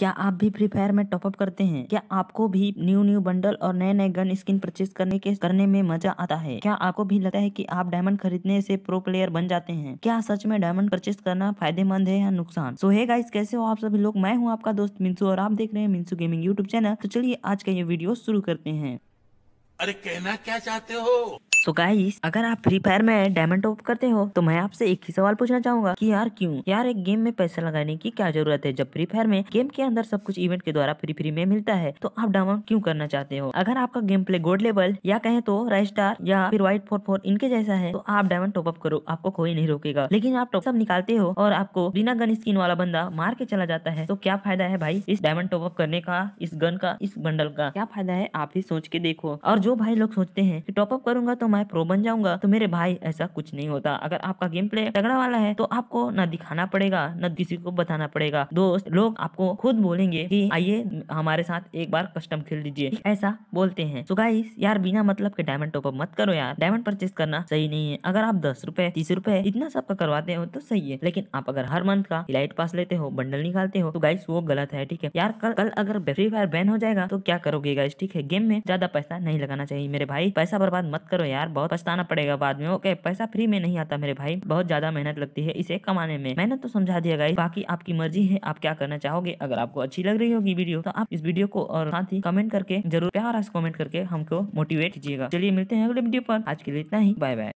क्या आप भी फ्री फायर में टॉपअप करते हैं क्या आपको भी न्यू न्यू बंडल और नए नए गन स्किन परचेज करने के करने में मजा आता है क्या आपको भी लगता है कि आप डायमंड खरीदने से प्रो प्लेयर बन जाते हैं क्या सच में डायमंड परचेज करना फायदेमंद है या नुकसान सो है गाइस कैसे हो आप सभी लोग मैं हूँ आपका दोस्त मिन्सू और आप देख रहे हैं मिन्सू गेमिंग यूट्यूब चैनल तो चलिए आज का ये वीडियो शुरू करते हैं अरे कहना क्या चाहते हो सो गाइस अगर आप फ्री फायर में डायमंड टॉप करते हो तो मैं आपसे एक ही सवाल पूछना चाहूंगा कि यार क्यों यार एक गेम में पैसा लगाने की क्या जरूरत है जब फ्री फायर में गेम के अंदर सब कुछ इवेंट के द्वारा फ्री फ्री में मिलता है तो आप डाउनलोड क्यों करना चाहते हो अगर आपका गेम प्ले गोल्ड लेवल या कहें तो राइट स्टार या फिर व्हाइट फोर फोर इनके जैसा है तो आप डायमंड टॉप अप करो आपको कोई नहीं रोकेगा लेकिन आप टॉप सब निकालते हो और आपको बिना गन स्किन वाला बंदा मार के चला जाता है तो क्या फायदा है भाई इस डायमंड टॉप अप करने का इस गन का इस बंडल का क्या फायदा है आप ही सोच के देखो और जो भाई लोग सोचते हैं की टॉप अप करूंगा तो मैं प्रो बन जाऊंगा तो मेरे भाई ऐसा कुछ नहीं होता अगर आपका गेम प्ले तगड़ा वाला है तो आपको न दिखाना पड़ेगा न किसी को बताना पड़ेगा दोस्त लोग आपको खुद बोलेंगे की आइए हमारे साथ एक बार कस्टम खेल लीजिए ऐसा बोलते हैं तो गाइस यार बिना मतलब के डायमंड टॉपअप मत करो यार डायमंड परचेज करना सही नहीं है अगर आप दस रूपए तीस रूपए इतना सबका करवाते हो तो सही है लेकिन आप अगर हर मंथ का लाइट पास लेते हो बंडल निकालते हो तो गाइस वो गलत है ठीक है यार कल कल अगर फ्री फायर बैन हो जाएगा तो क्या करोगे गाइस ठीक है गेम में ज्यादा पैसा नहीं लगाना चाहिए मेरे भाई पैसा बर्बाद मत करो यार यार बहुत पछताना पड़ेगा बाद में ओके पैसा फ्री में नहीं आता मेरे भाई बहुत ज्यादा मेहनत लगती है इसे कमाने में मेहनत तो समझा दिया गई बाकी आपकी मर्जी है आप क्या करना चाहोगे अगर आपको अच्छी लग रही होगी वीडियो तो आप इस वीडियो को और साथ ही कमेंट करके जरूर प्यार कमेंट करके हमको मोटिवेट कीजिएगा चलिए मिलते हैं अगले वीडियो पर आज के लिए इतना ही बाय बाय